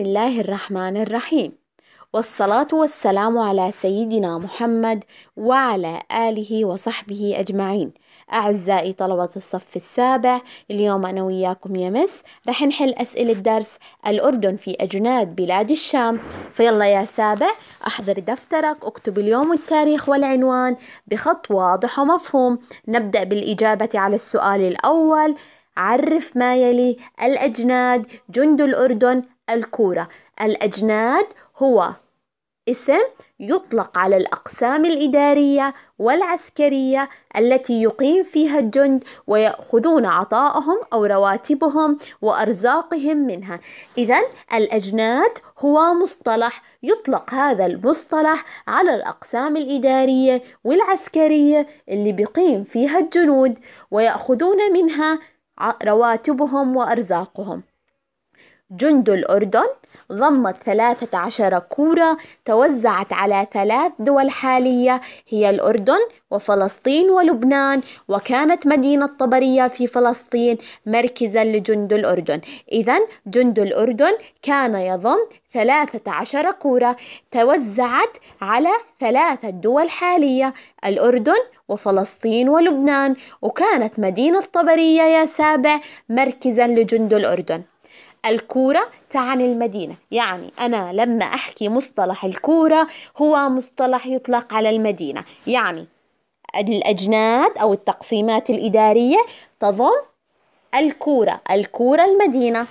الله الرحمن الرحيم والصلاة والسلام على سيدنا محمد وعلى آله وصحبه أجمعين أعزائي طلبة الصف السابع اليوم أنا وياكم يمس رح نحل أسئلة درس الأردن في أجناد بلاد الشام فيلا يا سابع أحضر دفترك اكتب اليوم والتاريخ والعنوان بخط واضح ومفهوم نبدأ بالإجابة على السؤال الأول عرف ما يلي الأجناد جند الأردن الكورة الأجناد هو اسم يطلق على الأقسام الإدارية والعسكرية التي يقيم فيها الجند ويأخذون عطاءهم أو رواتبهم وأرزاقهم منها. إذا الأجناد هو مصطلح يطلق هذا المصطلح على الأقسام الإدارية والعسكرية اللي بيقيم فيها الجنود ويأخذون منها رواتبهم وأرزاقهم. جند الأردن ضمت 13 كورة توزعت على ثلاث دول حالية هي الأردن وفلسطين ولبنان وكانت مدينة طبرية في فلسطين مركزا لجند الأردن إذا جند الأردن كان يضم 13 كورة توزعت على ثلاثة دول حالية الأردن وفلسطين ولبنان وكانت مدينة طبرية يا سابع مركزا لجند الأردن الكورة تعني المدينة يعني أنا لما أحكي مصطلح الكورة هو مصطلح يطلق على المدينة يعني الأجناد أو التقسيمات الإدارية تظن الكورة الكورة المدينة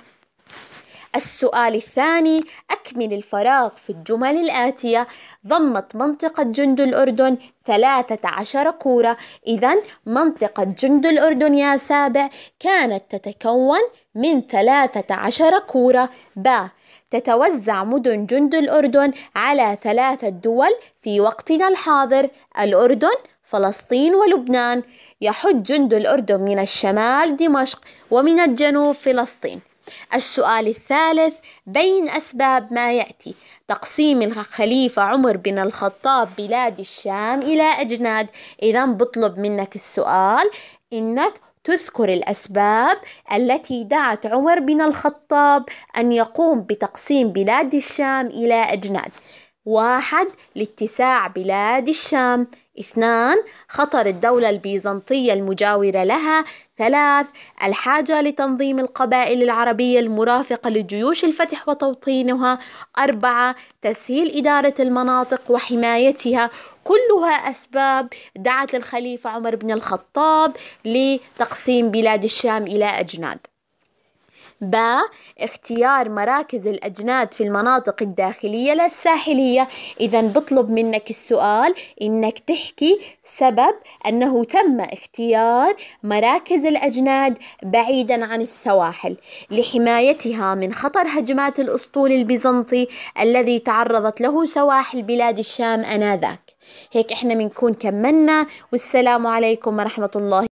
السؤال الثاني أكمل الفراغ في الجمل الآتية ضمت منطقة جند الأردن 13 كورة إذا منطقة جند الأردن يا سابع كانت تتكون من 13 كورة با تتوزع مدن جند الأردن على ثلاثة دول في وقتنا الحاضر الأردن فلسطين ولبنان يحج جند الأردن من الشمال دمشق ومن الجنوب فلسطين السؤال الثالث بين أسباب ما يأتي تقسيم الخليفة عمر بن الخطاب بلاد الشام إلى أجناد إذا بطلب منك السؤال إنك تذكر الأسباب التي دعت عمر بن الخطاب أن يقوم بتقسيم بلاد الشام إلى أجناد واحد لاتساع بلاد الشام اثنان خطر الدولة البيزنطية المجاورة لها ثلاث الحاجة لتنظيم القبائل العربية المرافقة لجيوش الفتح وتوطينها أربعة تسهيل إدارة المناطق وحمايتها كلها أسباب دعت الخليفة عمر بن الخطاب لتقسيم بلاد الشام إلى أجناد ب اختيار مراكز الأجناد في المناطق الداخلية لا الساحلية إذا بطلب منك السؤال إنك تحكي سبب أنه تم اختيار مراكز الأجناد بعيدا عن السواحل لحمايتها من خطر هجمات الأسطول البيزنطي الذي تعرضت له سواحل بلاد الشام أنذاك هيك إحنا بنكون كملنا والسلام عليكم ورحمة الله